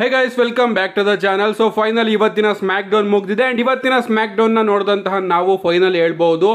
hey guys welcome back to the channel so final ಇವತ್ತಿನ SmackDown ಮುಗಿದಿದೆ and ಇವತ್ತಿನ ಸ್ಮ್ಯಾಕ್ ಡೌನ್ನ ನೋಡಿದಂತಹ ನಾವು ಫೈನಲ್ ಹೇಳ್ಬೋದು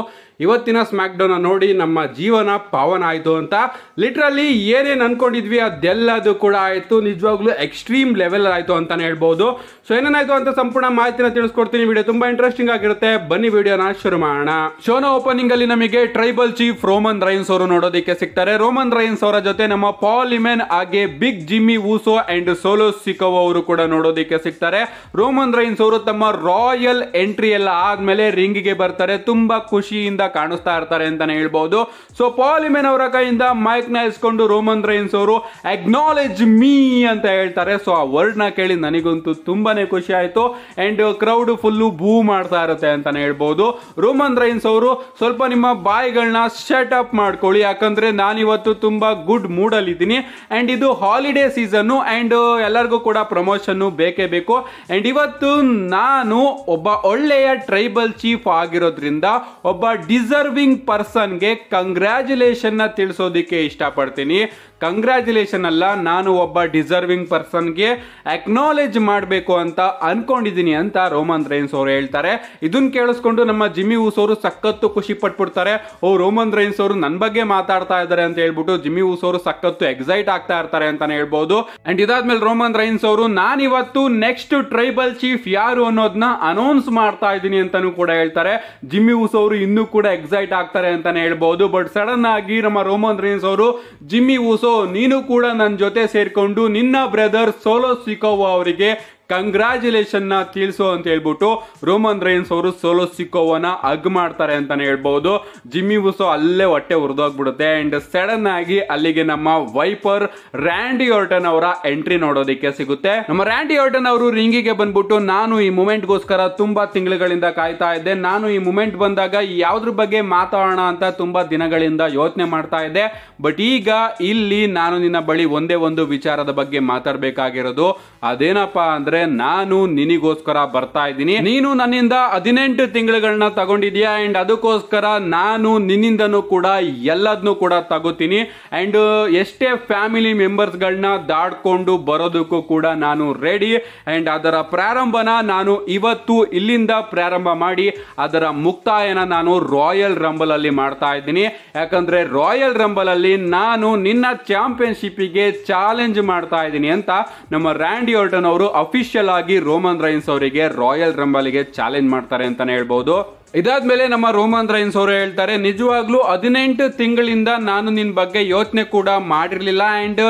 ಇವತ್ತಿನ ಸ್ಮ್ಯಾಕ್ ಡೌನ್ ನೋಡಿ ನಮ್ಮ ಜೀವನ ಪಾವನ ಆಯಿತು ಅಂತ ಲಿಟ್ರಲಿ ಏನೇನು ಅನ್ಕೊಂಡಿದ್ವಿ ಅದೆಲ್ಲದು ಕೂಡ ಆಯಿತು ನಿಜವಾಗ್ಲೂ ಎಕ್ಸ್ಟ್ರೀಮ್ ಲೆವೆಲ್ ಆಯಿತು ಅಂತಾನೆ ಹೇಳ್ಬೋದು ಸೊ ಏನೇನಾಯಿತು ಅಂತ ಸಂಪೂರ್ಣ ಮಾಹಿತಿನ ತಿಳಿಸ್ಕೊಡ್ತೀನಿ ವಿಡಿಯೋ ತುಂಬಾ ಇಂಟ್ರೆಸ್ಟಿಂಗ್ ಆಗಿರುತ್ತೆ ಬನ್ನಿ ವಿಡಿಯೋನ ಶುರು ಮಾಡೋಣ ಶೋನ ಓಪನಿಂಗ್ ಅಲ್ಲಿ ನಮಗೆ ಟ್ರೈಬಲ್ ಚೀಫ್ ರೋಮನ್ ರೈನ್ಸ್ ಅವರು ನೋಡೋದಕ್ಕೆ ಸಿಗ್ತಾರೆ ರೋಮನ್ ರೈನ್ಸ್ ಅವರ ಜೊತೆ ನಮ್ಮ ಪಾಲಿಮೆನ್ ಹಾಗೆ Big Jimmy Uso and Solo Sikoa ಅವರು ಕೂಡ ನೋಡೋದಕ್ಕೆ ಸಿಗ್ತಾರೆ ರೋಮನ್ ರೈನ್ಸ್ ಅವರು ತಮ್ಮ ರಾಯಲ್ ಎಂಟ್ರಿ ಎಲ್ಲ ಆದ್ಮೇಲೆ ರಿಂಗಿಗೆ ಬರ್ತಾರೆ ತುಂಬಾ ಖುಷಿಯಿಂದ ಕಾಣಿಸ್ತಾ ಇರ್ತಾರೆ ಅಂತಾನೆ ಹೇಳ್ಬೋದು ಸೊ ಪಾಲಿಮೆನ್ ಅವರ ಕೈಯಿಂದ ಮೈಕ್ ನ ಇಸ್ಕೊಂಡು ರೋಮನ್ ರೈನ್ಸ್ ಅವರು ಅಗ್ನಾಲೇಜ್ ಮೀ ಅಂತ ಹೇಳ್ತಾರೆ ಸೊ ಆ ವರ್ಡ್ ನ ಕೇಳಿ ನನಗಂತೂ ತುಂಬಾನೇ ಖುಷಿ ಆಯಿತು ಅಂಡ್ ಕ್ರೌಡ್ ಫುಲ್ಲು ಬೂ ಮಾಡ್ತಾ ಇರುತ್ತೆ ಅಂತಾನೆ ಹೇಳ್ಬೋದು ರೋಮನ್ ರೈನ್ಸ್ ಅವರು ಸ್ವಲ್ಪ ನಿಮ್ಮ ಬಾಯಿಗಳನ್ನ ಶಟ್ ಅಪ್ ಮಾಡ್ಕೊಳ್ಳಿ ಯಾಕಂದ್ರೆ ಇವತ್ತು ತುಂಬಾ ಗುಡ್ ಮೂಡ್ ಅಲ್ಲಿ ಇದ್ದೀನಿ ಅಂಡ್ ಇದು ಹಾಲಿಡೇ ಸೀಸನ್ ಅಂಡ್ ಎಲ್ಲರಿಗೂ ಕೂಡ ಪ್ರಮೋಷನ್ ಬೇಕೇ ಬೇಕು ಅಂಡ್ ಇವತ್ತು ನಾನು ಒಬ್ಬ ಒಳ್ಳೆಯ ಟ್ರೈಬಲ್ ಚೀಫ್ ಆಗಿರೋದ್ರಿಂದ ಒಬ್ಬ ಡಿ ಡಿಸರ್ವಿಂಗ್ ಪರ್ಸನ್ಗೆ ಕಂಗ್ರ್ಯಾಚುಲೇಷನ್ನ ತಿಳಿಸೋದಕ್ಕೆ ಇಷ್ಟಪಡ್ತೀನಿ ಕಂಗ್ರ್ಯಾಚುಲೇಷನ್ ಅಲ್ಲ ನಾನು ಒಬ್ಬ ಡಿಸರ್ವಿಂಗ್ ಪರ್ಸನ್ಗೆ ಅಕ್ನಾಲೇಜ್ ಮಾಡಬೇಕು ಅಂತ ಅನ್ಕೊಂಡಿದ್ದೀನಿ ಅಂತ ರೋಮನ್ ರೈನ್ಸ್ ಅವರು ಹೇಳ್ತಾರೆ ಇದನ್ನು ಕೇಳಿಸ್ಕೊಂಡು ನಮ್ಮ ಜಿಮ್ಮಿ ಊಸೋರು ಸಖತ್ತು ಖುಷಿ ಪಟ್ಬಿಡ್ತಾರೆ ಓ ರೋಮನ್ ರೈನ್ಸ್ ಅವರು ನನ್ನ ಬಗ್ಗೆ ಮಾತಾಡ್ತಾ ಇದ್ದಾರೆ ಅಂತ ಹೇಳ್ಬಿಟ್ಟು ಜಿಮ್ಮಿ ಅವರು ಸಖತ್ತು ಎಕ್ಸೈಟ್ ಆಗ್ತಾ ಇರ್ತಾರೆ ಅಂತಾನೆ ಹೇಳ್ಬೋದು ಅಂಡ್ ಇದಾದ್ಮೇಲೆ ರೋಮನ್ ರೈನ್ಸ್ ಅವರು ನಾನಿವತ್ತು ನೆಕ್ಸ್ಟ್ ಟ್ರೈಬಲ್ ಚೀಫ್ ಯಾರು ಅನ್ನೋದನ್ನ ಅನೌನ್ಸ್ ಮಾಡ್ತಾ ಇದ್ದೀನಿ ಅಂತಾನೂ ಕೂಡ ಹೇಳ್ತಾರೆ ಜಿಮ್ಮಿ ಅವರು ಇನ್ನೂ ಕೂಡ ಕೂಡ ಎಕ್ಸೈಟ್ ಆಗ್ತಾರೆ ಅಂತಾನೆ ಹೇಳ್ಬೋದು ಬಟ್ ಸಡನ್ ಆಗಿ ನಮ್ಮ ರೋಮನ್ ರೇನ್ಸ್ ಅವರು ಜಿಮ್ಮಿ ಊಸೋ ನೀನು ಕೂಡ ನನ್ನ ಜೊತೆ ಸೇರಿಕೊಂಡು ನಿನ್ನ ಬ್ರದರ್ ಸೋಲೋ ಸಿಕೋವೋ ಅವರಿಗೆ ಕಂಗ್ರ್ಯಾಚುಲೇಷನ್ನ ತಿಳಿಸೋ ಅಂತ ಹೇಳ್ಬಿಟ್ಟು ರೋಮನ್ ರೈನ್ಸ್ ಅವರು ಸೋಲೋ ಸಿಕ್ಕೋವನ್ನ ಅಗ್ ಮಾಡ್ತಾರೆ ಅಂತಾನೆ ಹೇಳ್ಬೋದು ಜಿಮ್ಮಿ ಬುಸೋ ಅಲ್ಲೇ ಹೊಟ್ಟೆ ಹುರಿದೋಗ್ಬಿಡುತ್ತೆ ಅಂಡ್ ಸಡನ್ ಆಗಿ ಅಲ್ಲಿಗೆ ನಮ್ಮ ವೈಪರ್ ರ್ಯಾಂಡಿ ಆರ್ಟನ್ ಅವರ ಎಂಟ್ರಿ ನೋಡೋದಕ್ಕೆ ಸಿಗುತ್ತೆ ನಮ್ಮ ರ್ಯಾಂಡಿ ಆರ್ಟನ್ ಅವರು ರಿಂಗಿಗೆ ಬಂದ್ಬಿಟ್ಟು ನಾನು ಈ ಮೂಮೆಂಟ್ಗೋಸ್ಕರ ತುಂಬಾ ತಿಂಗಳುಗಳಿಂದ ಕಾಯ್ತಾ ಇದ್ದೆ ನಾನು ಈ ಮೂಮೆಂಟ್ ಬಂದಾಗ ಯಾವ್ದ್ರ ಬಗ್ಗೆ ಮಾತಾಡೋಣ ಅಂತ ತುಂಬಾ ದಿನಗಳಿಂದ ಯೋಚನೆ ಮಾಡ್ತಾ ಇದ್ದೆ ಬಟ್ ಈಗ ಇಲ್ಲಿ ನಾನು ನಿನ್ನ ಬಳಿ ಒಂದೇ ಒಂದು ವಿಚಾರದ ಬಗ್ಗೆ ಮಾತಾಡಬೇಕಾಗಿರೋದು ಅದೇನಪ್ಪಾ ಅಂದ್ರೆ ಅಂದ್ರೆ ನಾನು ನಿನಿಗೋಸ್ಕರ ಬರ್ತಾ ಇದ್ದೀನಿ ನೀನು ನನ್ನಿಂದ ಹದಿನೆಂಟು ತಿಂಗಳುಗಳನ್ನ ತಗೊಂಡಿದ್ಯಾ ಅಂಡ್ ಅದಕ್ಕೋಸ್ಕರ ನಾನು ನಿನ್ನಿಂದನೂ ಕೂಡ ಎಲ್ಲದನ್ನು ಕೂಡ ತಗೋತೀನಿ ಅಂಡ್ ಎಷ್ಟೇ ಫ್ಯಾಮಿಲಿ ಮೆಂಬರ್ಸ್ ಗಳನ್ನ ದಾಡ್ಕೊಂಡು ಬರೋದಕ್ಕೂ ಕೂಡ ನಾನು ರೆಡಿ ಅಂಡ್ ಅದರ ಪ್ರಾರಂಭನ ನಾನು ಇವತ್ತು ಇಲ್ಲಿಂದ ಪ್ರಾರಂಭ ಮಾಡಿ ಅದರ ಮುಕ್ತಾಯನ ನಾನು ರಾಯಲ್ ರಂಬಲ್ ಅಲ್ಲಿ ಮಾಡ್ತಾ ಇದ್ದೀನಿ ಯಾಕಂದ್ರೆ ರಾಯಲ್ ರಂಬಲ್ ಅಲ್ಲಿ ನಾನು ನಿನ್ನ ಚಾಂಪಿಯನ್ಶಿಪ್ ಗೆ ಚಾಲೆಂಜ್ ಮಾಡ್ತಾ ಇದ್ದೀನಿ ಅಂತ ನಮ್ಮ ರ್ಯಾಂಡಿ ಆಲ್ಟನ್ ಅವರು ಅಫಿಷಿಯಲ್ ಅಫಿಷಿಯಲ್ ಆಗಿ ರೋಮನ್ ರೈನ್ಸ್ ಅವರಿಗೆ ರಾಯಲ್ ರಂಬಲ್ಗೆ ಚಾಲೆಂಜ್ ಮಾಡ್ತಾರೆ ಅಂತಾನೆ ಹೇಳ್ಬಹುದು ಇದಾದ್ಮೇಲೆ ನಮ್ಮ ರೋಮನ್ ರೈನ್ಸ್ ಅವರು ಹೇಳ್ತಾರೆ ನಿಜವಾಗ್ಲೂ ಹದಿನೆಂಟು ತಿಂಗಳಿಂದ ನಾನು ನಿನ್ ಬಗ್ಗೆ ಯೋಚನೆ ಕೂಡ ಮಾಡಿರ್ಲಿಲ್ಲ ಅಂಡ್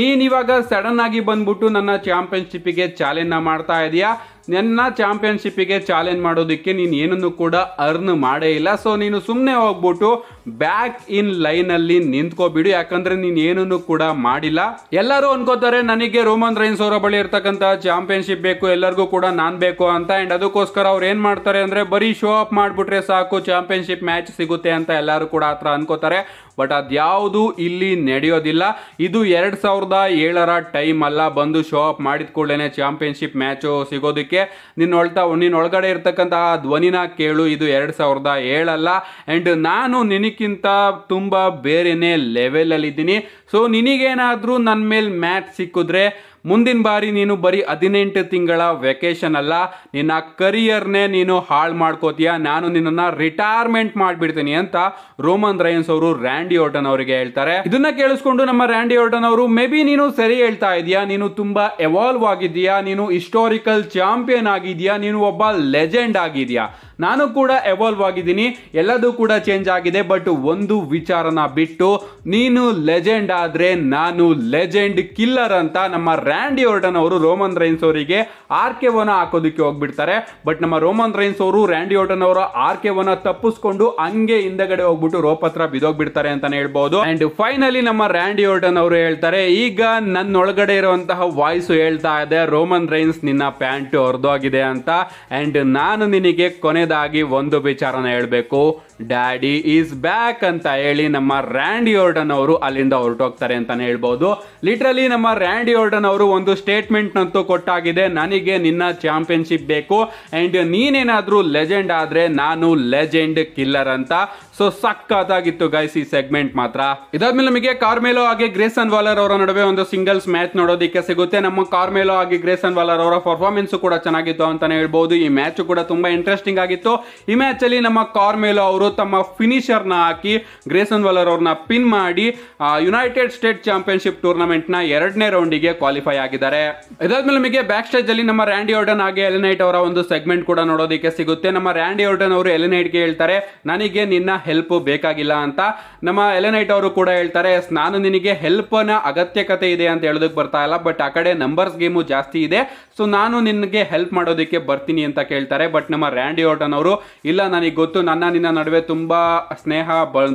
ನೀನ್ ಇವಾಗ ಸಡನ್ ಆಗಿ ಬಂದ್ಬಿಟ್ಟು ನನ್ನ ಗೆ ಚಾಲೆಂಜ್ ಮಾಡ್ತಾ ಇದೀಯಾ ನನ್ನ ಚಾಂಪಿಯನ್ಶಿಪ್ಪಿಗೆ ಚಾಲೆಂಜ್ ಮಾಡೋದಕ್ಕೆ ನೀನು ಏನನ್ನು ಕೂಡ ಅರ್ನ್ ಮಾಡೇ ಇಲ್ಲ ಸೊ ನೀನು ಸುಮ್ಮನೆ ಹೋಗ್ಬಿಟ್ಟು ಬ್ಯಾಕ್ ಇನ್ ಲೈನಲ್ಲಿ ನಿಂತ್ಕೋಬಿಡು ಯಾಕಂದ್ರೆ ನೀನು ಏನನ್ನು ಕೂಡ ಮಾಡಿಲ್ಲ ಎಲ್ಲರೂ ಅನ್ಕೋತಾರೆ ನನಗೆ ರೋಮನ್ ರೈನ್ಸ್ ಅವರ ಬಳಿ ಇರ್ತಕ್ಕಂಥ ಚಾಂಪಿಯನ್ಶಿಪ್ ಬೇಕು ಎಲ್ಲರಿಗೂ ಕೂಡ ನಾನು ಬೇಕು ಅಂತ ಅಂಡ್ ಅದಕ್ಕೋಸ್ಕರ ಅವ್ರು ಏನು ಮಾಡ್ತಾರೆ ಅಂದ್ರೆ ಬರೀ ಶೋ ಅಪ್ ಮಾಡಿಬಿಟ್ರೆ ಸಾಕು ಚಾಂಪಿಯನ್ಶಿಪ್ ಮ್ಯಾಚ್ ಸಿಗುತ್ತೆ ಅಂತ ಎಲ್ಲರೂ ಕೂಡ ಆ ಅನ್ಕೋತಾರೆ ಬಟ್ ಅದ್ಯಾವುದು ಇಲ್ಲಿ ನಡೆಯೋದಿಲ್ಲ ಇದು ಎರಡು ಸಾವಿರದ ಏಳರ ಟೈಮ್ ಅಲ್ಲ ಬಂದು ಶೋ ಅಪ್ ಮಾಡಿದ ಕೂಡಲೇ ಚಾಂಪಿಯನ್ಶಿಪ್ ಮ್ಯಾಚು ಸಿಗೋದಕ್ಕೆ ಬಗ್ಗೆ ನಿನ್ನೊಳ್ತಾ ನಿನ್ನೊಳಗಡೆ ಇರ್ತಕ್ಕಂತಹ ಧ್ವನಿನ ಕೇಳು ಇದು ಎರಡು ಸಾವಿರದ ಏಳಲ್ಲ ಆ್ಯಂಡ್ ನಾನು ನಿನಗಿಂತ ತುಂಬ ಬೇರೆಯೇ ಲೆವೆಲಲ್ಲಿದ್ದೀನಿ ಸೊ ನಿನಗೇನಾದರೂ ನನ್ನ ಮೇಲೆ ಮ್ಯಾಚ್ ಸಿಕ್ಕಿದ್ರೆ ಮುಂದಿನ ಬಾರಿ ನೀನು ಬರೀ ಹದಿನೆಂಟು ತಿಂಗಳ ವೆಕೇಶನ್ ಅಲ್ಲ ನಿನ್ನ ಕರಿಯರ್ನೇ ನೀನು ಹಾಳು ಮಾಡ್ಕೋತೀಯ ನಾನು ನಿನ್ನನ್ನು ರಿಟೈರ್ಮೆಂಟ್ ಮಾಡಿಬಿಡ್ತೀನಿ ಅಂತ ರೋಮನ್ ರಯನ್ಸ್ ಅವರು ರ್ಯಾಂಡಿ ಓಟನ್ ಅವರಿಗೆ ಹೇಳ್ತಾರೆ ಇದನ್ನ ಕೇಳಿಸ್ಕೊಂಡು ನಮ್ಮ ರ್ಯಾಂಡಿ ಓಟನ್ ಅವರು ಮೇ ಬಿ ನೀನು ಸರಿ ಹೇಳ್ತಾ ಇದೀಯಾ ನೀನು ತುಂಬಾ ಎವಾಲ್ವ್ ಆಗಿದೀಯಾ ನೀನು ಹಿಸ್ಟೋರಿಕಲ್ ಚಾಂಪಿಯನ್ ಆಗಿದೆಯಾ ನೀನು ಒಬ್ಬ ಲೆಜೆಂಡ್ ಆಗಿದೆಯಾ ನಾನು ಕೂಡ ಎವಾಲ್ವ್ ಆಗಿದ್ದೀನಿ ಎಲ್ಲದೂ ಕೂಡ ಚೇಂಜ್ ಆಗಿದೆ ಬಟ್ ಒಂದು ವಿಚಾರನ ಬಿಟ್ಟು ನೀನು ಲೆಜೆಂಡ್ ಆದರೆ ನಾನು ಲೆಜೆಂಡ್ ಕಿಲ್ಲರ್ ಅಂತ ನಮ್ಮ ರ್ಯಾಂಡಿ ಓರ್ಡನ್ ಅವರು ರೋಮನ್ ರೈನ್ಸ್ ಅವರಿಗೆ ಆರ್ಕೆವನ ಹಾಕೋದಕ್ಕೆ ಹೋಗ್ಬಿಡ್ತಾರೆ ಬಟ್ ನಮ್ಮ ರೋಮನ್ ರೈನ್ಸ್ ಅವರು ರ್ಯಾಂಡಿ ಆರ್ಡನ್ ಅವರ ಆರ್ಕೆವನ ತಪ್ಪಿಸ್ಕೊಂಡು ಹಂಗೆ ಹಿಂದಗಡೆ ಹೋಗ್ಬಿಟ್ಟು ರೋಪ್ ಹತ್ರ ಬಿದೋಗ್ಬಿಡ್ತಾರೆ ಅಂತಾನೆ ಹೇಳ್ಬಹುದು ಅಂಡ್ ಫೈನಲಿ ನಮ್ಮ ರ್ಯಾಂಡಿ ಓರ್ಡನ್ ಅವರು ಹೇಳ್ತಾರೆ ಈಗ ನನ್ನೊಳಗಡೆ ಇರುವಂತಹ ವಾಯ್ಸ್ ಹೇಳ್ತಾ ಇದೆ ರೋಮನ್ ರೈನ್ಸ್ ನಿನ್ನ ಪ್ಯಾಂಟ್ ಹೊರದೋಗಿದೆ ಅಂತ ಅಂಡ್ ನಾನು ನಿನಗೆ ಕೊನೆ ಮೊದಲನೇದಾಗಿ ಒಂದು ವಿಚಾರನ ಹೇಳ್ಬೇಕು ಡ್ಯಾಡಿ ಈಸ್ ಬ್ಯಾಕ್ ಅಂತ ಹೇಳಿ ನಮ್ಮ ರ್ಯಾಂಡ್ ಯೋರ್ಡನ್ ಅವರು ಅಲ್ಲಿಂದ ಹೊರಟೋಗ್ತಾರೆ ಅಂತಾನೆ ಹೇಳ್ಬೋದು ಲಿಟ್ರಲಿ ನಮ್ಮ ರ್ಯಾಂಡ್ ಯೋರ್ಡನ್ ಅವರು ಒಂದು ಸ್ಟೇಟ್ಮೆಂಟ್ ನಂತೂ ಕೊಟ್ಟಾಗಿದೆ ನನಗೆ ನಿನ್ನ ಚಾಂಪಿಯನ್ಶಿಪ್ ಬೇಕು ಅಂಡ್ ನೀನೇನಾದ್ರೂ ಲೆಜೆಂಡ್ ಆದ್ರೆ ನಾನು ಲೆಜೆಂಡ್ ಕಿಲ್ಲರ್ ಅಂತ ಸೊ ಸಕ್ಕತ್ತಾಗಿತ್ತು ಗೈಸ್ ಈ ಸೆಗ್ಮೆಂಟ್ ಮಾತ್ರ ಇದಾದ್ಮೇಲೆ ನಮಗೆ ಕಾರ್ಮೇಲೋ ಹಾಗೆ ಗ್ರೇಸನ್ ವಾಲರ್ ಅವರ ನಡುವೆ ಒಂದು ಸಿಂಗಲ್ಸ್ ಮ್ಯಾಚ್ ನೋಡೋದಿಕ್ಕೆ ಸಿಗುತ್ತೆ ನಮ್ಮ ಕಾರ್ಮೇಲೋ ಹಾಗೆ ಗ್ರೇಸನ್ ವಾಲರ್ ಅವರ ಪರ್ಫಾರ್ಮೆನ್ಸ್ ಕೂಡ ಚೆನ್ನಾಗಿತ್ತು ಅಂತಾನೆ ಹೇಳ್ಬಹುದು ಈ ಮ್ಯಾಚ್ ಕೂಡ ತುಂಬಾ ಇಂಟ್ರೆಸ್ಟಿಂಗ್ ಆಗಿತ್ತು ಈ ಮ್ಯಾಚ್ ಅಲ್ಲಿ ನಮ್ಮ ಕಾರ್ಮೇಲೋ ಅವರು ತಮ್ಮ ಫಿನಿಷರ್ನ ಹಾಕಿ ಗ್ರೇಸನ್ ವಲರ್ ಅವ್ರನ್ನ ಪಿನ್ ಮಾಡಿ ಯುನೈಟೆಡ್ ಸ್ಟೇಟ್ ಚಾಂಪಿಯನ್ಶಿಪ್ ಟೂರ್ನಮೆಂಟ್ನ ಎರಡನೇ ರೌಂಡಿಗೆ ಕ್ವಾಲಿಫೈ ಆಗಿದ್ದಾರೆ ಇದಾದ್ಮೇಲೆ ನಿಮಗೆ ಬ್ಯಾಕ್ ಸ್ಟೇಜ್ ಅಲ್ಲಿ ನಮ್ಮ ರ್ಯಾಂಡಿ ಆರ್ಡನ್ ಹಾಗೆ ಎಲೆನೈಟ್ ಅವರ ಒಂದು ಸೆಗ್ಮೆಂಟ್ ಕೂಡ ನೋಡೋದಕ್ಕೆ ಸಿಗುತ್ತೆ ನಮ್ಮ ರ್ಯಾಂಡಿ ಆರ್ಡನ್ ಅವರು ಗೆ ಹೇಳ್ತಾರೆ ನನಗೆ ನಿನ್ನ ಹೆಲ್ಪ್ ಬೇಕಾಗಿಲ್ಲ ಅಂತ ನಮ್ಮ ಎಲೆನೈಟ್ ಅವರು ಕೂಡ ಹೇಳ್ತಾರೆ ನಾನು ನಿನಗೆ ಹೆಲ್ಪ್ನ ಅಗತ್ಯಕತೆ ಇದೆ ಅಂತ ಹೇಳೋದಕ್ಕೆ ಬರ್ತಾ ಇಲ್ಲ ಬಟ್ ಆ ಕಡೆ ನಂಬರ್ಸ್ ಗೇಮು ಜಾಸ್ತಿ ಇದೆ ಸೊ ನಾನು ನಿನಗೆ ಹೆಲ್ಪ್ ಮಾಡೋದಕ್ಕೆ ಬರ್ತೀನಿ ಅಂತ ಕೇಳ್ತಾರೆ ಬಟ್ ನಮ್ಮ ರ್ಯಾಂಡಿ ಆರ್ಡನ್ ಅವರು ಇಲ್ಲ ನನಗೆ ಗೊತ್ತು ನನ್ನ ನಿನ್ನ ನಡುವೆ ನಡುವೆ ತುಂಬ ಸ್ನೇಹ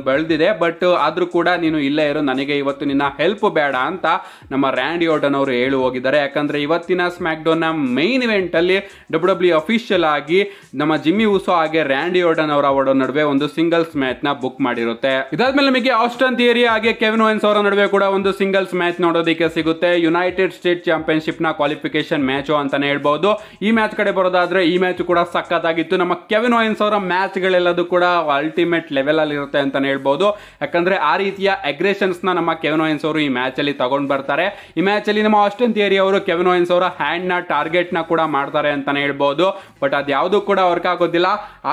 ಬೆಳೆದಿದೆ ಬಟ್ ಆದರೂ ಕೂಡ ನೀನು ಇಲ್ಲೇ ಇರೋ ನನಗೆ ಇವತ್ತು ನಿನ್ನ ಹೆಲ್ಪ್ ಬೇಡ ಅಂತ ನಮ್ಮ ರ್ಯಾಂಡಿ ಓಟನ್ ಅವರು ಹೇಳಿ ಹೋಗಿದ್ದಾರೆ ಯಾಕಂದ್ರೆ ಇವತ್ತಿನ ಸ್ಮ್ಯಾಕ್ಡೋನ್ನ ಮೈನ್ ಇವೆಂಟಲ್ಲಿ ಡಬ್ಲ್ಯೂ ಡಬ್ಲ್ಯೂ ಅಫಿಷಿಯಲ್ ಆಗಿ ನಮ್ಮ ಜಿಮ್ಮಿ ಉಸೋ ಹಾಗೆ ರ್ಯಾಂಡಿ ಓಟನ್ ಅವರ ಅವರ ನಡುವೆ ಒಂದು ಸಿಂಗಲ್ಸ್ ಮ್ಯಾಚ್ನ ಬುಕ್ ಮಾಡಿರುತ್ತೆ ಇದಾದ್ಮೇಲೆ ನಿಮಗೆ ಆಸ್ಟನ್ ಥಿಯರಿ ಹಾಗೆ ಕೆವಿನ್ ಓಯನ್ಸ್ ಅವರ ನಡುವೆ ಕೂಡ ಒಂದು ಸಿಂಗಲ್ಸ್ ಮ್ಯಾಚ್ ನೋಡೋದಕ್ಕೆ ಸಿಗುತ್ತೆ ಯುನೈಟೆಡ್ ಸ್ಟೇಟ್ ಚಾಂಪಿಯನ್ಶಿಪ್ನ ಕ್ವಾಲಿಫಿಕೇಶನ್ ಮ್ಯಾಚು ಅಂತಾನೆ ಹೇಳ್ಬೋದು ಈ ಮ್ಯಾಚ್ ಕಡೆ ಬರೋದಾದ್ರೆ ಈ ಮ್ಯಾಚ್ ಕೂಡ ಸಖತ್ತಾಗಿತ್ತು ನಮ್ಮ ಕೆವಿನ್ ಓಯನ್ಸ್ ಅವರ ಮ್ಯಾಚ್ಗಳೆಲ್ಲದೂ ಕೂಡ ಅಲ್ಟಿಮೇಟ್ ಲೆವೆಲ್ ಅಲ್ಲಿ ಇರುತ್ತೆ ಅಂತ ಹೇಳ್ಬೋದು ಯಾಕಂದ್ರೆ ಆ ರೀತಿಯ ಅಗ್ರೆಷನ್ಸ್ ನ ನಮ್ಮ ಕೆವನೋಯನ್ಸ್ ಅವರು ಈ ಮ್ಯಾಚ್ ಅಲ್ಲಿ ತಗೊಂಡ್ ಬರ್ತಾರೆ ಈ ಮ್ಯಾಚ್ ಅಲ್ಲಿ ನಮ್ಮ ಆಸ್ಟನ್ ಥಿಯರಿ ಅವರು ಕೆವನೋಯನ್ಸ್ ಅವರ ಹ್ಯಾಂಡ್ ನ ಟಾರ್ಗೆಟ್ ನ ಕೂಡ ಮಾಡ್ತಾರೆ ಅಂತಾನೆ ಹೇಳ್ಬೋದು ಬಟ್ ಅದು ಯಾವುದು ಕೂಡ ವರ್ಕ್ ಆಗೋದಿಲ್ಲ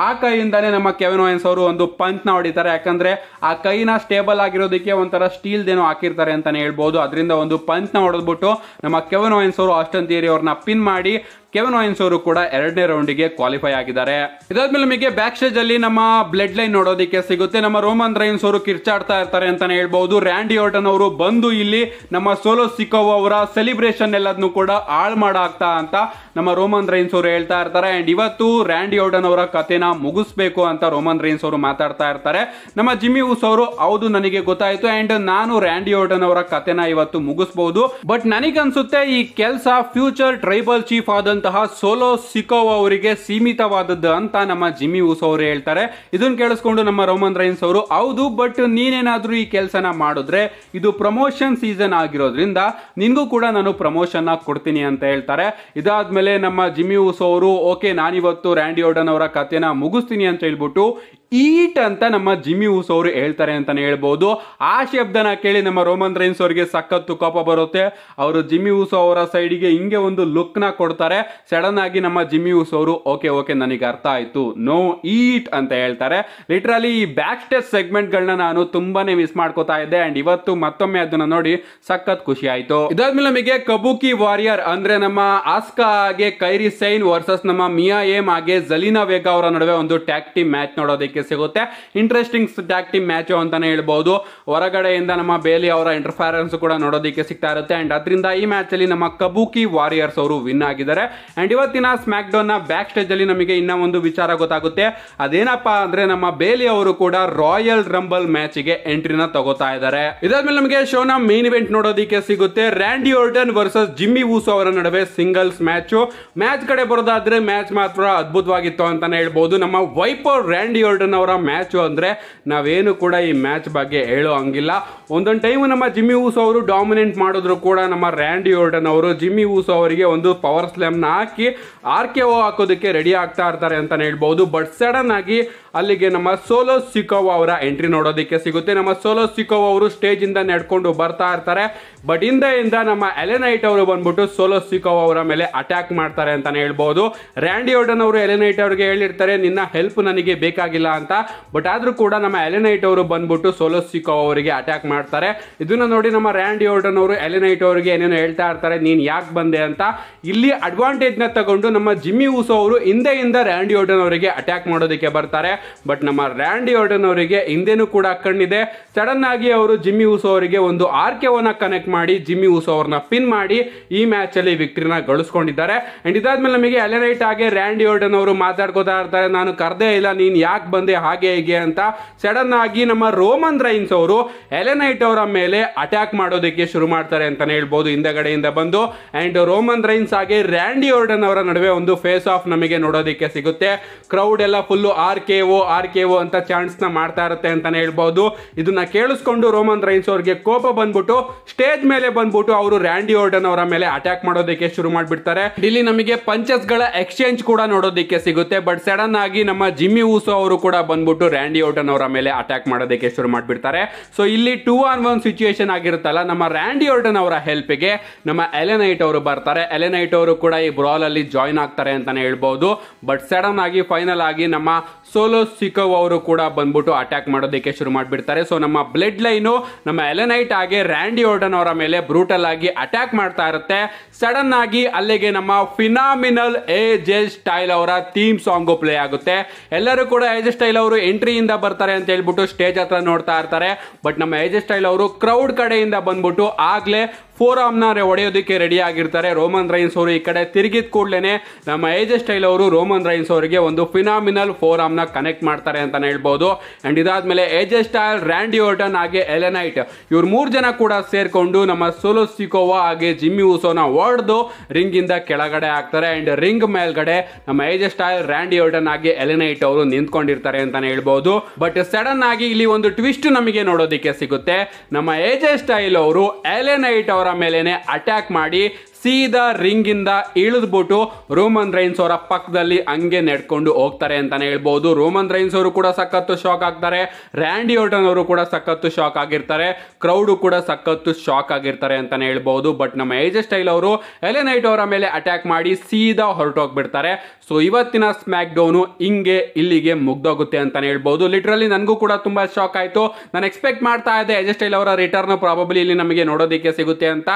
ಆ ಕೈಯಿಂದಾನೆ ನಮ್ಮ ಕೆವನೋಯನ್ಸ್ ಅವರು ಒಂದು ಪಂಚ್ ನ ಹೊಡಿತಾರೆ ಯಾಕಂದ್ರೆ ಆ ಕೈನ ಸ್ಟೇಬಲ್ ಆಗಿರೋದಕ್ಕೆ ಒಂಥರ ಸ್ಟೀಲ್ ಏನೋ ಹಾಕಿರ್ತಾರೆ ಅಂತಾನೆ ಹೇಳ್ಬೋದು ಅದರಿಂದ ಒಂದು ಪಂಚ್ ನ ಹೊಡೆದ್ಬಿಟ್ಟು ನಮ್ಮ ಕೆವನ್ ಓಯನ್ಸ್ ಅವರು ಆಸ್ಟನ್ ಥಿಯರಿ ಅವ್ರನ್ನ ಪಿನ್ ಮಾಡಿ ಕೆವನ್ ರೈನ್ಸ್ ಅವರು ಕೂಡ ಎರಡನೇ ರೌಂಡಿಗೆ ಕ್ವಾಲಿಫೈ ಆಗಿದ್ದಾರೆ ಇದಾದ್ಮೇಲೆ ನಮಗೆ ಬ್ಯಾಕ್ ಸ್ಟೇಜ್ ಅಲ್ಲಿ ನಮ್ಮ ಬ್ಲಡ್ ಲೈನ್ ನೋಡೋದಕ್ಕೆ ಸಿಗುತ್ತೆ ನಮ್ಮ ರೋಮನ್ ರೈನ್ಸ್ ಅವರು ಕಿರ್ಚಾಡ್ತಾ ಇರ್ತಾರೆ ಅಂತಾನೆ ಹೇಳ್ಬಹುದು ರ್ಯಾಂಡಿ ಆರ್ಟನ್ ಅವರು ಬಂದು ಇಲ್ಲಿ ನಮ್ಮ ಸೋಲೋ ಸಿಕೋವ ಅವರ ಸೆಲಿಬ್ರೇಷನ್ ಎಲ್ಲದನ್ನು ಕೂಡ ಹಾಳು ಮಾಡಾಗ್ತಾ ಅಂತ ನಮ್ಮ ರೋಮನ್ ರೈನ್ಸ್ ಅವರು ಹೇಳ್ತಾ ಇರ್ತಾರೆ ಅಂಡ್ ಇವತ್ತು ರ್ಯಾಂಡಿ ಆರ್ಡನ್ ಅವರ ಕಥೆನ ಮುಗಿಸ್ಬೇಕು ಅಂತ ರೋಮನ್ ರೈನ್ಸ್ ಅವರು ಮಾತಾಡ್ತಾ ಇರ್ತಾರೆ ನಮ್ಮ ಜಿಮ್ಮಿ ಉಸ್ ಅವರು ಹೌದು ನನಗೆ ಗೊತ್ತಾಯ್ತು ಅಂಡ್ ನಾನು ರ್ಯಾಂಡಿ ಆರ್ಡನ್ ಅವರ ಕಥೆನ ಇವತ್ತು ಮುಗಿಸಬಹುದು ಬಟ್ ನನಗನ್ಸುತ್ತೆ ಈ ಕೆಲಸ ಫ್ಯೂಚರ್ ಟ್ರೈಬಲ್ ಚೀಫ್ ಆದಂತ ಸೋಲೋ ಸಿಕೋವ್ ಅವರಿಗೆ ಸೀಮಿತವಾದದ್ದು ಅಂತ ನಮ್ಮ ಜಿಮ್ಮಿ ಊಸೋ ಅವರು ಹೇಳ್ತಾರೆ ಇದನ್ನು ಕೇಳಿಸ್ಕೊಂಡು ನಮ್ಮ ರೋಮನ್ ರೈನ್ಸ್ ಅವರು ಹೌದು ಬಟ್ ನೀನೇನಾದರೂ ಈ ಕೆಲಸನ ಮಾಡಿದ್ರೆ ಇದು ಪ್ರಮೋಷನ್ ಸೀಸನ್ ಆಗಿರೋದ್ರಿಂದ ನಿನಗೂ ಕೂಡ ನಾನು ಪ್ರಮೋಷನ್ ಕೊಡ್ತೀನಿ ಅಂತ ಹೇಳ್ತಾರೆ ಇದಾದ್ಮೇಲೆ ನಮ್ಮ ಜಿಮ್ಮಿ ಊಸೋ ಅವರು ಓಕೆ ನಾನಿವತ್ತು ರ್ಯಾಂಡಿ ಓಡನ್ ಅವರ ಕಥೆನ ಮುಗಿಸ್ತೀನಿ ಅಂತ ಹೇಳ್ಬಿಟ್ಟು ಈಟ್ ಅಂತ ನಮ್ಮ ಜಿಮ್ಮಿ ಊಸ್ ಅವರು ಹೇಳ್ತಾರೆ ಅಂತಾನೆ ಹೇಳ್ಬೋದು ಆ ಶಬ್ದನ ಕೇಳಿ ನಮ್ಮ ರೋಮನ್ ರೈನ್ಸ್ ಅವರಿಗೆ ಸಖತ್ತು ಕೋಪ ಬರುತ್ತೆ ಅವರು ಜಿಮ್ಮಿ ಊಸ್ ಅವರ ಸೈಡಿಗೆ ಹಿಂಗೆ ಒಂದು ಲುಕ್ ನ ಕೊಡ್ತಾರೆ ಸಡನ್ ಆಗಿ ನಮ್ಮ ಜಿಮ್ಮಿ ಊಸ್ ಅವರು ಓಕೆ ಓಕೆ ನನಗೆ ಅರ್ಥ ಆಯ್ತು ನೋ ಈಟ್ ಅಂತ ಹೇಳ್ತಾರೆ ಲಿಟ್ರಲಿ ಈ ಬ್ಯಾಕ್ ಸ್ಟೇಜ್ ಗಳನ್ನ ನಾನು ತುಂಬಾನೇ ಮಿಸ್ ಮಾಡ್ಕೋತಾ ಇದ್ದೆ ಅಂಡ್ ಇವತ್ತು ಮತ್ತೊಮ್ಮೆ ಅದನ್ನ ನೋಡಿ ಸಖತ್ ಖುಷಿ ಆಯ್ತು ಇದಾದ್ಮೇಲೆ ನಮಗೆ ಕಬುಕಿ ವಾರಿಯರ್ ಅಂದ್ರೆ ನಮ್ಮ ಆಸ್ಕಾ ಹಾಗೆ ಕೈರಿ ಸೈನ್ ವರ್ಸಸ್ ನಮ್ಮ ಮಿಯಾ ಏಮ್ ಆಗಿ ಜಲೀನಾ ವೇಗ ಅವರ ನಡುವೆ ಒಂದು ಟ್ಯಾಕ್ಟಿ ಮ್ಯಾಚ್ ನೋಡೋದಕ್ಕೆ ಸಿಗುತ್ತೆ ಇಂಟ್ರೆಸ್ಟಿಂಗ್ ಟ್ಯಾಕ್ ಟೀಮ್ ಮ್ಯಾಚು ಅಂತಾನೆ ಹೇಳ್ಬಹುದು ಹೊರಗಡೆಯಿಂದ ನಮ್ಮ ಬೇಲಿ ಅವರ ಇಂಟರ್ಫೈರೆನ್ಸ್ ಕೂಡ ನೋಡೋದಕ್ಕೆ ಸಿಗ್ತಾ ಇರುತ್ತೆ ಅಂಡ್ ಅದರಿಂದ ಈ ಮ್ಯಾಚ್ ಅಲ್ಲಿ ನಮ್ಮ ಕಬೂಕಿ ವಾರಿಯರ್ಸ್ ಅವರು ವಿನ್ ಆಗಿದ್ದಾರೆ ಅಂಡ್ ಇವತ್ತಿನ ಸ್ಮ್ಯಾಕ್ ಡೌನ್ ನ ಬ್ಯಾಕ್ ಸ್ಟೇಜ್ ಅಲ್ಲಿ ನಮಗೆ ಇನ್ನ ಒಂದು ವಿಚಾರ ಗೊತ್ತಾಗುತ್ತೆ ಅದೇನಪ್ಪ ಅಂದ್ರೆ ನಮ್ಮ ಬೇಲಿ ಅವರು ಕೂಡ ರಾಯಲ್ ರಂಬಲ್ ಮ್ಯಾಚ್ ಗೆ ಎಂಟ್ರಿನ ತಗೋತಾ ಇದ್ದಾರೆ ಇದಾದ್ಮೇಲೆ ನಮಗೆ ಶೋನ ಮೇನ್ ಇವೆಂಟ್ ನೋಡೋದಕ್ಕೆ ಸಿಗುತ್ತೆ Randy Orton versus Jimmy Uso ಅವರ ನಡುವೆ ಸಿಂಗಲ್ಸ್ ಮ್ಯಾಚ್ ಮ್ಯಾಚ್ ಕಡೆ ಬರೋದಾದ್ರೆ ಮ್ಯಾಚ್ ಮಾತ್ರ ಅದ್ಭುತವಾಗಿತ್ತು ಅಂತಾನೆ ಹೇಳ್ಬಹುದು ನಮ್ಮ ವೈಪರ್ ರ್ಯಾಂಡಿ ಓಲ್ಟನ್ ಅವರ ಮ್ಯಾಚು ಅಂದರೆ ನಾವೇನು ಕೂಡ ಈ ಮ್ಯಾಚ್ ಬಗ್ಗೆ ಹೇಳೋ ಹಂಗಿಲ್ಲ ಒಂದೊಂದು ಟೈಮು ನಮ್ಮ ಜಿಮ್ಮಿ ಊಸೋ ಅವರು ಡಾಮಿನೇಟ್ ಮಾಡಿದ್ರು ಕೂಡ ನಮ್ಮ ರ್ಯಾಂಡಿ ಯೋರ್ಡನ್ ಅವರು ಜಿಮ್ಮಿ ಊಸೋ ಅವರಿಗೆ ಒಂದು ಪವರ್ ಸ್ಲ್ಯಾಮ್ನ ಹಾಕಿ ಆರ್ ಕೆ ಓ ಹಾಕೋದಕ್ಕೆ ರೆಡಿ ಆಗ್ತಾ ಇರ್ತಾರೆ ಅಂತಲೇ ಹೇಳ್ಬೋದು ಬಟ್ ಸಡನ್ ಆಗಿ ಅಲ್ಲಿಗೆ ನಮ್ಮ ಸೋಲೋ ಸಿಕೋವ ಅವರ ಎಂಟ್ರಿ ನೋಡೋದಕ್ಕೆ ಸಿಗುತ್ತೆ ನಮ್ಮ ಸೋಲೋ ಸಿಕೋವ ಅವರು ಸ್ಟೇಜಿಂದ ನಡ್ಕೊಂಡು ಬರ್ತಾ ಇರ್ತಾರೆ ಬಟ್ ಹಿಂದೆಯಿಂದ ನಮ್ಮ ಎಲೆನೈಟ್ ಅವರು ಬಂದ್ಬಿಟ್ಟು ಸೋಲೋ ಸಿಕೋವ ಅವರ ಮೇಲೆ ಅಟ್ಯಾಕ್ ಮಾಡ್ತಾರೆ ಅಂತಲೇ ಹೇಳ್ಬೋದು ರ್ಯಾಂಡಿ ಯೋರ್ಡನ್ ಅವರು ಎಲೆನೈಟ್ ಅವರಿಗೆ ಹೇಳಿರ್ತಾರೆ ನಿನ್ನ ಹೆಲ್ಪ್ ನನಗೆ ಬೇಕಾಗಿಲ್ಲ ಅಂತ ಬಟ್ ಆದರೂ ಕೂಡ ನಮ್ಮ ಎಲೆನೈಟ್ ಅವರು ಬಂದ್ಬಿಟ್ಟು ಸಿಕೋ ಅವರಿಗೆ ಅಟ್ಯಾಕ್ ಮಾಡ್ತಾರೆ ಇದನ್ನ ನೋಡಿ ನಮ್ಮ ರ್ಯಾಂಡಿ ಓರ್ಡನ್ ಅವರು ಎಲೆನೈಟ್ ಅವರಿಗೆ ಏನೇನು ಹೇಳ್ತಾ ಇರ್ತಾರೆ ನೀನು ಯಾಕೆ ಬಂದೆ ಅಂತ ಇಲ್ಲಿ ಅಡ್ವಾಂಟೇಜ್ನ ತಗೊಂಡು ನಮ್ಮ ಜಿಮ್ಮಿ ಊಸೋ ಅವರು ಹಿಂದೆಯಿಂದ ರ್ಯಾಂಡ್ ಓರ್ಡನ್ ಅವರಿಗೆ ಅಟ್ಯಾಕ್ ಮಾಡೋದಕ್ಕೆ ಬರ್ತಾರೆ ಬಟ್ ನಮ್ಮ ರ್ಯಾಂಡ್ ಓರ್ಡನ್ ಅವರಿಗೆ ಹಿಂದೆನೂ ಕೂಡ ಕಣ್ಣಿದೆ ಸಡನ್ ಆಗಿ ಅವರು ಜಿಮ್ಮಿ ಊಸೋ ಅವರಿಗೆ ಒಂದು ಆರ್ಕೆವನ್ನ ಕನೆಕ್ಟ್ ಮಾಡಿ ಜಿಮ್ಮಿ ಊಸೋ ಅವ್ರನ್ನ ಪಿನ್ ಮಾಡಿ ಈ ಮ್ಯಾಚ್ ಅಲ್ಲಿ ವಿಕ್ಟ್ರಿನ ಗಳಿಸ್ಕೊಂಡಿದ್ದಾರೆ ಅಂಡ್ ಇದಾದ್ಮೇಲೆ ನಮಗೆ ಎಲೆನೈಟ್ ಆಗಿ ರ್ಯಾಂಡ್ ಓರ್ಡನ್ ಅವರು ಮಾತಾಡ್ಕೋತಾ ಇರ್ತಾರೆ ನಾನು ಕರ್ದೇ ಇಲ್ಲ ನೀನು ಯಾಕೆ ಬಂದೆ ಹಾಗೆ ಹೀಗೆ ಅಂತ ಸಡನ್ ಆಗಿ ನಮ್ಮ ರೋಮನ್ ರೈನ್ಸ್ ಅವರು ಎಲೆನೈಟ್ ಅವರ ಮೇಲೆ ಅಟ್ಯಾಕ್ ಮಾಡೋದಕ್ಕೆ ಶುರು ಮಾಡ್ತಾರೆ ಅಂತಾನೆ ಹೇಳ್ಬೋದು ಹಿಂದಗಡೆಯಿಂದ ಬಂದು ಅಂಡ್ ರೋಮನ್ ರೈನ್ಸ್ ಹಾಗೆ ರ್ಯಾಂಡಿ ಓರ್ಡನ್ ಅವರ ನಡುವೆ ಒಂದು ಫೇಸ್ ಆಫ್ ನಮಗೆ ನೋಡೋದಕ್ಕೆ ಸಿಗುತ್ತೆ ಕ್ರೌಡ್ ಎಲ್ಲ full R K O R K O ಅಂತ ಚಾನ್ಸ್ನ ಮಾಡ್ತಾ ಇರುತ್ತೆ ಅಂತಾನೆ ಹೇಳ್ಬೋದು ಇದನ್ನ ಕೇಳಿಸ್ಕೊಂಡು ರೋಮನ್ ರೈನ್ಸ್ ಅವ್ರಿಗೆ ಕೋಪ ಬಂದ್ಬಿಟ್ಟು ಸ್ಟೇಜ್ ಮೇಲೆ ಬಂದ್ಬಿಟ್ಟು ಅವರು ರ್ಯಾಂಡಿ ಓರ್ಡನ್ ಅವರ ಮೇಲೆ ಅಟ್ಯಾಕ್ ಮಾಡೋದಕ್ಕೆ ಶುರು ಮಾಡಿಬಿಡ್ತಾರೆ ಇಲ್ಲಿ ನಮಗೆ ಪಂಚಸ್ ಗಳ ಎಕ್ಸ್ಚೇಂಜ್ ಕೂಡ ನೋಡೋದಕ್ಕೆ ಸಿಗುತ್ತೆ ಬಟ್ ಸಡನ್ ಆಗಿ ನಮ್ಮ ಜಿಮ್ಮಿ ಊಸೋ ಅವರು ಕೂಡ ಕೂಡ ಬಂದ್ಬಿಟ್ಟು ರ್ಯಾಂಡಿ ಓಟನ್ ಅವರ ಮೇಲೆ ಅಟ್ಯಾಕ್ ಮಾಡೋದಕ್ಕೆ ಶುರು ಮಾಡಿಬಿಡ್ತಾರೆ ಸೊ ಇಲ್ಲಿ ಟೂ ಆನ್ ಒನ್ ಸಿಚುಯೇಷನ್ ಆಗಿರುತ್ತಲ್ಲ ನಮ್ಮ ರ್ಯಾಂಡಿ ಓಟನ್ ಅವರ ಹೆಲ್ಪ್ಗೆ ನಮ್ಮ ಎಲೆನೈಟ್ ಅವರು ಬರ್ತಾರೆ ಎಲೆನೈಟ್ ಅವರು ಕೂಡ ಈ ಬ್ರಾಲ್ ಅಲ್ಲಿ ಜಾಯ್ನ್ ಆಗ್ತಾರೆ ಅಂತಾನೆ ಹೇಳ್ಬಹುದು ಬಟ್ ಸಡನ್ ಆಗಿ ಫೈನಲ್ ಆಗಿ ನಮ್ಮ ಸೋಲೋ ಸಿಕೋ ಅವರು ಕೂಡ ಬಂದ್ಬಿಟ್ಟು ಅಟ್ಯಾಕ್ ಮಾಡೋದಕ್ಕೆ ಶುರು ಮಾಡಿಬಿಡ್ತಾರೆ ಸೊ ನಮ್ಮ ಬ್ಲಡ್ ಲೈನ್ ನಮ್ಮ ಎಲೆನೈಟ್ ಆಗಿ ರ್ಯಾಂಡಿ ಓರ್ಡನ್ ಅವರ ಮೇಲೆ ಬ್ರೂಟಲ್ ಆಗಿ ಅಟ್ಯಾಕ್ ಮಾಡ್ತಾ ಇರುತ್ತೆ ಸಡನ್ ಆಗಿ ಅಲ್ಲಿಗೆ ನಮ್ಮ ಫಿನಾಮಿನಲ್ ಎ ಸ್ಟೈಲ್ ಅವರ ಥೀಮ್ ಸಾಂಗ್ ಪ್ಲೇ ಆಗುತ್ತೆ ಎಲ್ಲರೂ ಕೂಡ ಎ ಸ್ಟೈಲ್ ಅವರು ಎಂಟ್ರಿಯಿಂದ ಬರ್ತಾರೆ ಅಂತ ಹೇಳ್ಬಿಟ್ಟು ಸ್ಟೇಜ್ ಹತ್ರ ನೋಡ್ತಾ ಇರ್ತಾರೆ ಬಟ್ ನಮ್ಮ ಏಜ್ ಸ್ಟೈಲ್ ಅವರು ಕ್ರೌಡ್ ಕಡೆಯಿಂದ ಬಂದ್ಬಿಟ್ಟು ಆಗ್ಲೇ ನ ಒಡೆಯೋದಕ್ಕೆ ರೆಡಿ ಆಗಿರ್ತಾರೆ ರೋಮನ್ ರೈನ್ಸ್ ಅವರು ಈ ಕಡೆ ತಿರುಗಿದ ಕೂಡಲೇ ನಮ್ಮ ಏಜೆ ಸ್ಟೈಲ್ ಅವರು ರೋಮನ್ ರೈನ್ಸ್ ಅವರಿಗೆ ಒಂದು ಫಿನಾಮಿನಲ್ ನ ಕನೆಕ್ಟ್ ಮಾಡ್ತಾರೆ ಅಂತ ಹೇಳ್ಬೋದು ಅಂಡ್ ಇದಾದ್ಮೇಲೆ ಏಜ್ ಸ್ಟೈಲ್ ರ್ಯಾಂಡಿ ಓರ್ಟನ್ ಹಾಗೆ ಎಲೆನೈಟ್ ಇವ್ರು ಮೂರು ಜನ ಕೂಡ ಸೇರಿಕೊಂಡು ನಮ್ಮ ಸೋಲೋ ಸಿಕೋವಾ ಹಾಗೆ ಜಿಮ್ಮಿ ಉಸೋನ ರಿಂಗ್ ಇಂದ ಕೆಳಗಡೆ ಹಾಕ್ತಾರೆ ಅಂಡ್ ರಿಂಗ್ ಮೇಲ್ಗಡೆ ನಮ್ಮ ಏಜೆ ಸ್ಟೈಲ್ ರ್ಯಾಂಡಿ ಓರ್ಟನ್ ಹಾಗೆ ಎಲೆನೈಟ್ ಅವರು ನಿಂತ್ಕೊಂಡಿರ್ತಾರೆ ಅಂತಾನೆ ಹೇಳ್ಬೋದು ಬಟ್ ಸಡನ್ ಆಗಿ ಇಲ್ಲಿ ಒಂದು ಟ್ವಿಸ್ಟ್ ನಮಗೆ ನೋಡೋದಿಕ್ಕೆ ಸಿಗುತ್ತೆ ನಮ್ಮ ಏಜ್ ಸ್ಟೈಲ್ ಅವರು ಎಲೆನೈಟ್ ಅವರ ಮೇಲೇನೆ ಅಟ್ಯಾಕ್ ಮಾಡಿ ಸೀದಾ ರಿಂಗ್ ಇಂದ ಇಳಿದ್ಬಿಟ್ಟು ರೋಮನ್ ರೈನ್ಸ್ ಅವರ ಪಕ್ಕದಲ್ಲಿ ಹಂಗೆ ನೆಡ್ಕೊಂಡು ಹೋಗ್ತಾರೆ ಅಂತಾನೆ ಹೇಳ್ಬಹುದು ರೋಮನ್ ರೈನ್ಸ್ ಅವರು ಕೂಡ ಸಖತ್ತು ಶಾಕ್ ಆಗ್ತಾರೆ ರ್ಯಾಂಡಿ ಓಟನ್ ಅವರು ಕೂಡ ಸಖತ್ತು ಶಾಕ್ ಆಗಿರ್ತಾರೆ ಕ್ರೌಡು ಕೂಡ ಸಖತ್ತು ಶಾಕ್ ಆಗಿರ್ತಾರೆ ಅಂತಾನೆ ಹೇಳ್ಬಹುದು ಬಟ್ ನಮ್ಮ ಏಜ್ ಸ್ಟೈಲ್ ಅವರು ಎಲೆನೈಟ್ ಅವರ ಮೇಲೆ ಅಟ್ಯಾಕ್ ಮಾಡಿ ಸೀದಾ ಹೊರಟೋಗ್ಬಿಡ್ತಾರೆ ಸೊ ಇವತ್ತಿನ ಸ್ಮ್ಯಾಕ್ ಡೌನು ಹಿಂಗೆ ಇಲ್ಲಿಗೆ ಮುಗ್ದೋಗುತ್ತೆ ಅಂತಾನೆ ಹೇಳ್ಬಹುದು ಲಿಟ್ರಲಿ ನನಗೂ ಕೂಡ ತುಂಬಾ ಶಾಕ್ ಆಯಿತು ನಾನು ಎಕ್ಸ್ಪೆಕ್ಟ್ ಮಾಡ್ತಾ ಇದ್ದೆ ಏಜ್ ಸ್ಟೈಲ್ ಅವರ ರಿಟರ್ನ್ ಪ್ರಾಬಬ್ಲಿ ಇಲ್ಲಿ ನಮಗೆ ನೋಡೋದಕ್ಕೆ ಸಿಗುತ್ತೆ ಅಂತ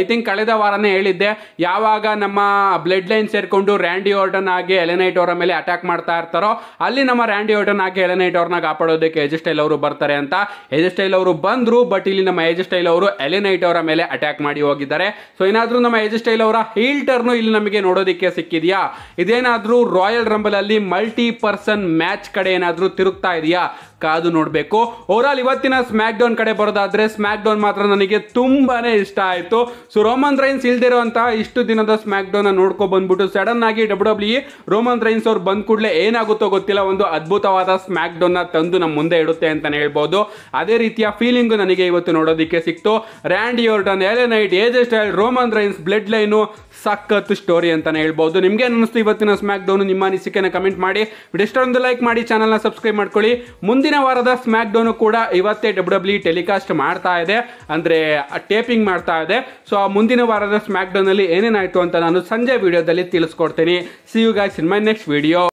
ಐ ಥಿಂಕ್ ಕಳೆದ ವಾರನೇ ಹೇಳಿ ಹೇಳಿದ್ದೆ ಯಾವಾಗ ನಮ್ಮ ಬ್ಲಡ್ ಲೈನ್ ಸೇರಿಕೊಂಡು ರ್ಯಾಂಡಿ ಓರ್ಟನ್ ಆಗಿ ಎಲೆನೈಟ್ ಅವರ ಮೇಲೆ ಅಟ್ಯಾಕ್ ಮಾಡ್ತಾ ಇರ್ತಾರೋ ಅಲ್ಲಿ ನಮ್ಮ ರ್ಯಾಂಡಿ ಓರ್ಟನ್ ಆಗಿ ಎಲೆನೈಟ್ ಅವ್ರನ್ನ ಕಾಪಾಡೋದಕ್ಕೆ ಎಜಸ್ಟೈಲ್ ಅವರು ಬರ್ತಾರೆ ಅಂತ ಎಜಸ್ಟೈಲ್ ಅವರು ಬಂದ್ರು ಬಟ್ ಇಲ್ಲಿ ನಮ್ಮ ಎಜಸ್ಟೈಲ್ ಅವರು ಎಲೆನೈಟ್ ಅವರ ಮೇಲೆ ಅಟ್ಯಾಕ್ ಮಾಡಿ ಹೋಗಿದ್ದಾರೆ ಸೊ ಏನಾದರೂ ನಮ್ಮ ಎಜಸ್ಟೈಲ್ ಅವರ ಹೀಲ್ ಟರ್ನ್ ಇಲ್ಲಿ ನಮಗೆ ನೋಡೋದಕ್ಕೆ ಸಿಕ್ಕಿದೆಯಾ ಇದೇನಾದ್ರೂ ರಾಯಲ್ ರಂಬಲ್ ಅಲ್ಲಿ ಮಲ್ಟಿ ಪರ್ಸನ್ ಮ್ಯಾಚ್ ಕಡೆ ಏನಾದ್ರೂ ತಿರುಗ್ತಾ ಇದೆಯಾ ಕಾದು ನೋಡಬೇಕು ಓವರ್ ಆಲ್ ಇವತ್ತಿನ ಸ್ಮ್ಯಾಕ್ ಡೌನ್ ಕಡೆ ಬರೋದಾದ್ರೆ ಸ್ಮ್ಯಾಕ್ ಡೌನ್ ಮಾತ್ರ ನನಗೆ ತುಂಬಾನೇ ಇಷ್ಟ ಆಯಿತು ಸೊ ರೋಮನ್ ರೈನ್ಸ್ ಇಲ್ದಿರೋ ಅಂತ ಇಷ್ಟು ದಿನದ ಸ್ಮ್ಯಾಕ್ ಡೋನ್ ನೋಡ್ಕೊ ಬಂದ್ಬಿಟ್ಟು ಸಡನ್ ಆಗಿ ಡಬ್ಲ್ಯೂ ಡಬ್ಲ್ಯೂ ರೋಮನ್ ರೈನ್ಸ್ ಅವ್ರು ಬಂದ್ ಕೂಡಲೇ ಏನಾಗುತ್ತೋ ಗೊತ್ತಿಲ್ಲ ಒಂದು ಅದ್ಭುತವಾದ ಸ್ಮ್ಯಾಕ್ ಡೌನ್ ತಂದು ನಮ್ಮ ಮುಂದೆ ಇಡುತ್ತೆ ಅಂತಾನೆ ಹೇಳ್ಬೋದು ಅದೇ ರೀತಿಯ ಫೀಲಿಂಗ್ ನನಗೆ ಇವತ್ತು ನೋಡೋದಕ್ಕೆ ಸಿಕ್ತು Randy Orton LA Knight AJ Style Roman Reigns Bloodline ಸಖತ್ ಸ್ಟೋರಿ ಅಂತಾನೆ ಹೇಳ್ಬೋದು ನಿಮ್ಗೆ ಅನ್ನಿಸ್ತು ಇವತ್ತಿನ ಸ್ಮ್ಯಾಕ್ ಡೌನ್ ನಿಮ್ಮ ಅನಿಸಿಕೆನ ಕಮೆಂಟ್ ಮಾಡಿ ಇಷ್ಟೊಂದು ಲೈಕ್ ಮಾಡಿ ನ ಸಬ್ಸ್ಕ್ರೈಬ್ ಮಾಡ್ಕೊಳ್ಳಿ ಮುಂದಿನ ವಾರದ ಸ್ಮ್ಯಾಕ್ ಡೋನ್ ಕೂಡ ಇವತ್ತೇ ಡಬ್ಲ್ಯೂ ಟೆಲಿಕಾಸ್ಟ್ e ಮಾಡ್ತಾ ಇದೆ ಅಂದ್ರೆ ಟೇಪಿಂಗ್ ಮಾಡ್ತಾ ಇದೆ ಸೊ ಮುಂದಿನ ವಾರದ ಸ್ಮ್ಯಾಕ್ ನಲ್ಲಿ ಏನೇನಾಯ್ತು ಅಂತ ನಾನು ಸಂಜೆ ವಿಡಿಯೋದಲ್ಲಿ ತಿಳಿಸ್ಕೊಡ್ತೀನಿ see you guys in my next video